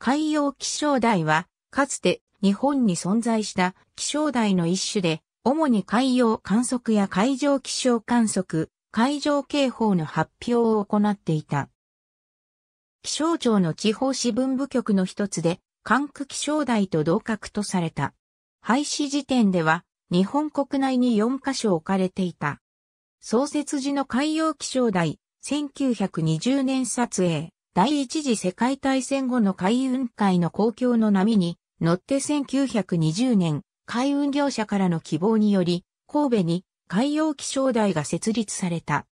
海洋気象台は、かつて日本に存在した気象台の一種で、主に海洋観測や海上気象観測、海上警報の発表を行っていた。気象庁の地方支分部局の一つで、関区気象台と同格とされた。廃止時点では、日本国内に4カ所置かれていた。創設時の海洋気象台、1920年撮影。第一次世界大戦後の海運界の公共の波に乗って1920年、海運業者からの希望により、神戸に海洋気象台が設立された。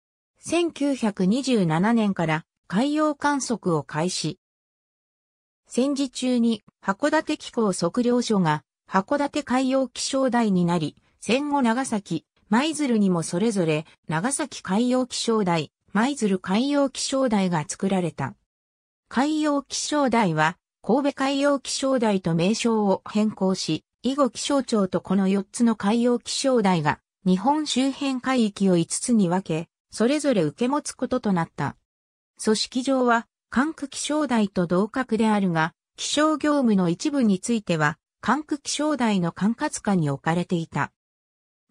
1927年から海洋観測を開始。戦時中に函館機構測量所が函館海洋気象台になり、戦後長崎、舞鶴にもそれぞれ長崎海洋気象台、舞鶴海洋気象台が作られた。海洋気象台は、神戸海洋気象台と名称を変更し、以後気象庁とこの4つの海洋気象台が、日本周辺海域を5つに分け、それぞれ受け持つこととなった。組織上は、管区気象台と同格であるが、気象業務の一部については、管区気象台の管轄下に置かれていた。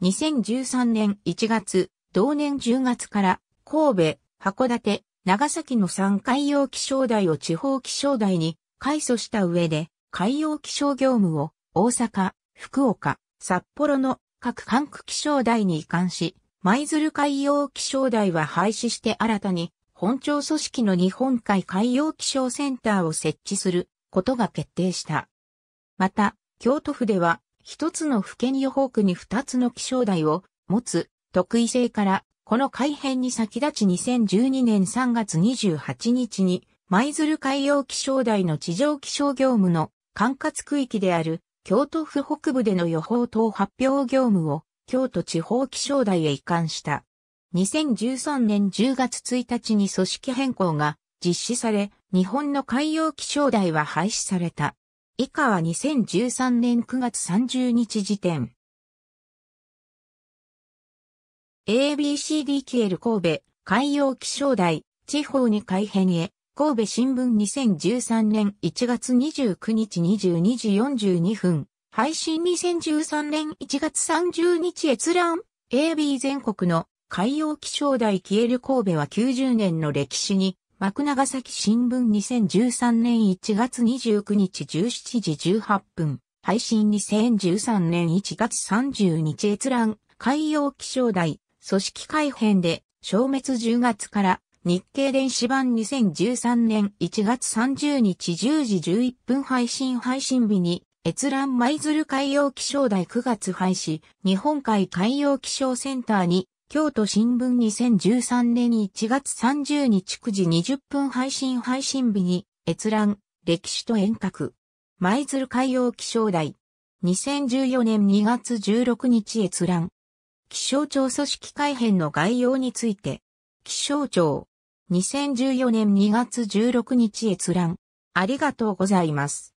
2013年1月、同年10月から、神戸、函館、長崎の3海洋気象台を地方気象台に改組した上で、海洋気象業務を大阪、福岡、札幌の各管区気象台に移管し、舞鶴海洋気象台は廃止して新たに本庁組織の日本海海洋気象センターを設置することが決定した。また、京都府では一つの府県予報区に二つの気象台を持つ特異性からこの改編に先立ち2012年3月28日に、舞鶴海洋気象台の地上気象業務の管轄区域である京都府北部での予報等発表業務を京都地方気象台へ移管した。2013年10月1日に組織変更が実施され、日本の海洋気象台は廃止された。以下は2013年9月30日時点。a b c d 消える神戸、海洋気象台、地方に改変へ、神戸新聞2013年1月29日22時42分、配信2013年1月30日閲覧、AB 全国の海洋気象台消える神戸は90年の歴史に、幕長崎新聞2013年1月29日17時18分、配信2013年1月30日閲覧、海洋気象台、組織改編で消滅10月から日経電子版2013年1月30日10時11分配信配信日に閲覧舞鶴海洋気象台9月廃止日本海海洋気象センターに京都新聞2013年1月30日9時20分配信配信日に閲覧歴史と遠隔舞鶴海洋気象台2014年2月16日閲覧気象庁組織改編の概要について、気象庁、2014年2月16日閲覧、ありがとうございます。